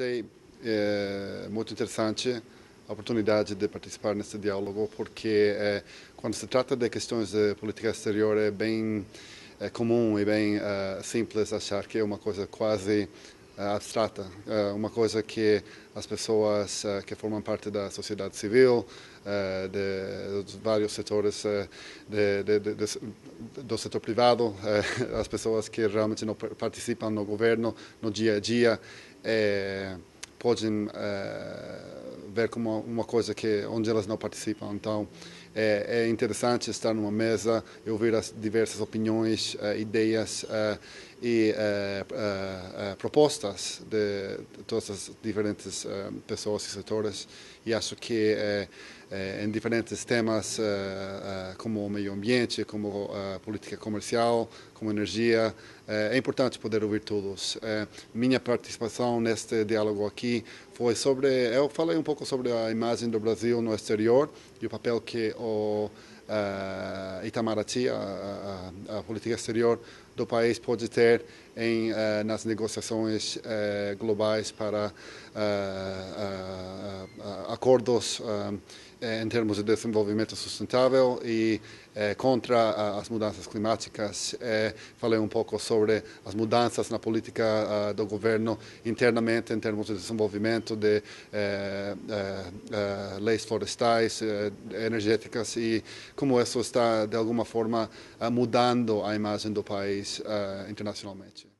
Achei é, muito interessante a oportunidade de participar nesse diálogo, porque é, quando se trata de questões de política exterior é bem é comum e bem é, simples achar que é uma coisa quase é, abstrata, é, uma coisa que as pessoas é, que formam parte da sociedade civil, de, dos vários setores, de, de, do setor privado, as pessoas que realmente não participam no governo, no dia a dia, é, podem é, ver como uma coisa que onde elas não participam. Então é, é interessante estar numa mesa e ouvir as diversas opiniões, é, ideias é, e uh, uh, propostas de, todas as diferentes pessoas e setores. E acho que em diferentes temas como o meio ambiente, como política comercial, como energia, é importante poder ouvir todos. minha participação neste diálogo aqui foi sobre, eu falei um pouco sobre a imagem do Brasil no exterior e o papel que o Uh, Itamaraty, a, a, a, política exterior do país pode ter em, eh, nas negociações eh, globais para eh, acordos em eh, termos de desenvolvimento sustentável e eh, contra as mudanças climáticas. Eh, falei um pouco sobre as mudanças na política ah, do governo internamente em termos de desenvolvimento de leis florestais, energéticas e como isso está, de alguma forma, ah, mudando a imagem do país ah, internacionalmente.